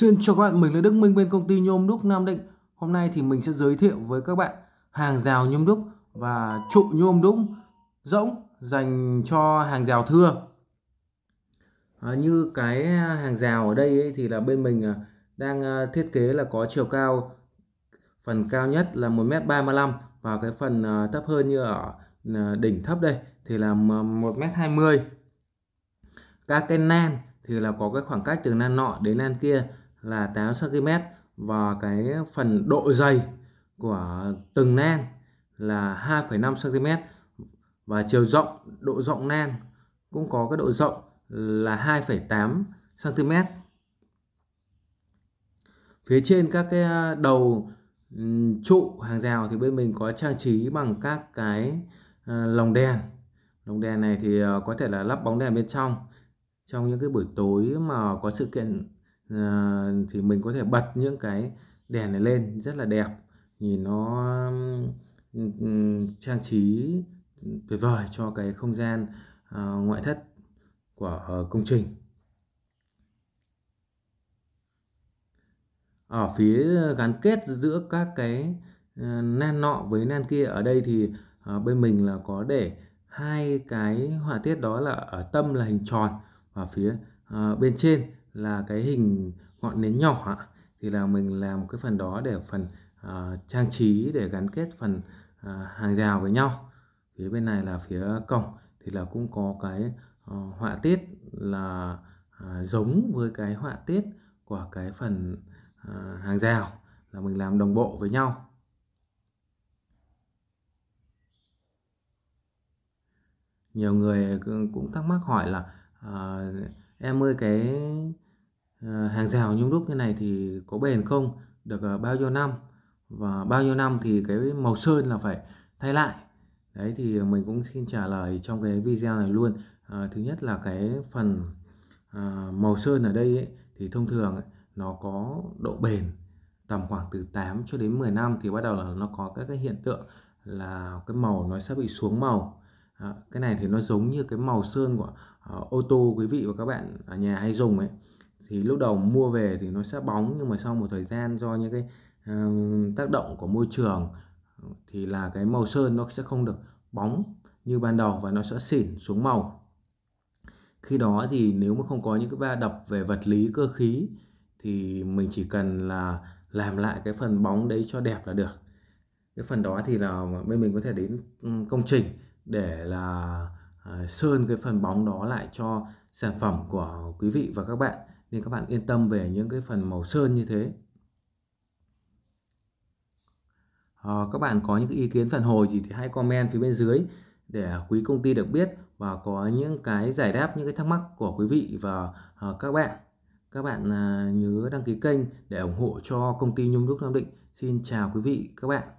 Xin chào các bạn, mình là Đức Minh bên công ty nhôm đúc Nam Định. Hôm nay thì mình sẽ giới thiệu với các bạn hàng rào nhôm đúc và trụ nhôm đúc rỗng dành cho hàng rào thưa. À, như cái hàng rào ở đây ấy, thì là bên mình à, đang à, thiết kế là có chiều cao phần cao nhất là 1m35 và cái phần à, thấp hơn như ở đỉnh thấp đây thì là 1m20. Các cái nan thì là có cái khoảng cách từ nan nọ đến nan kia là 8 cm và cái phần độ dày của từng nan là 2,5 cm và chiều rộng độ rộng nan cũng có cái độ rộng là 2,8 cm phía trên các cái à, đầu trụ hàng rào thì bên mình có trang trí bằng các cái à, lồng đèn lồng đèn này thì à, có thể là lắp bóng đèn bên trong trong những cái buổi tối mà có sự kiện Ờ, thì mình có thể bật những cái đèn này lên rất là đẹp nhìn nó trang trí tuyệt vời cho cái không gian ờ, ngoại thất của công trình ở phía gắn kết giữa các cái ờ, nan nọ với nan kia ở đây thì bên mình là có để hai cái họa tiết đó là ở tâm là hình tròn và phía bên trên là cái hình ngọn nến nhỏ thì là mình làm cái phần đó để phần uh, trang trí để gắn kết phần uh, hàng rào với nhau phía bên này là phía cổng thì là cũng có cái uh, họa tiết là uh, giống với cái họa tiết của cái phần uh, hàng rào là mình làm đồng bộ với nhau nhiều người cũng thắc mắc hỏi là uh, em ơi cái Ờ, hàng rào nhung đúc như này thì có bền không được ờ, bao nhiêu năm và bao nhiêu năm thì cái màu sơn là phải thay lại đấy thì ờ, mình cũng xin trả lời trong cái video này luôn à, thứ nhất là cái phần à, màu sơn ở đây ấy, thì thông thường nó có độ bền tầm khoảng từ 8 cho đến 10 năm thì bắt đầu là nó có các cái hiện tượng là cái màu nó sẽ bị xuống màu à, cái này thì nó giống như cái màu sơn của à, ô tô quý vị và các bạn ở nhà hay dùng ấy thì lúc đầu mua về thì nó sẽ bóng nhưng mà sau một thời gian do những cái uh, tác động của môi trường thì là cái màu sơn nó sẽ không được bóng như ban đầu và nó sẽ xỉn xuống màu khi đó thì nếu mà không có những cái va đập về vật lý cơ khí thì mình chỉ cần là làm lại cái phần bóng đấy cho đẹp là được cái phần đó thì là bên mình có thể đến ừ, công trình để là ờ, sơn cái phần bóng đó lại cho sản phẩm của quý vị và các bạn nên các bạn yên tâm về những cái phần màu sơn như thế à, các bạn có những ý kiến phản hồi gì thì hãy comment phía bên dưới để quý công ty được biết và có những cái giải đáp những cái thắc mắc của quý vị và à, các bạn các bạn à, nhớ đăng ký kênh để ủng hộ cho công ty nhung đúc nam định xin chào quý vị các bạn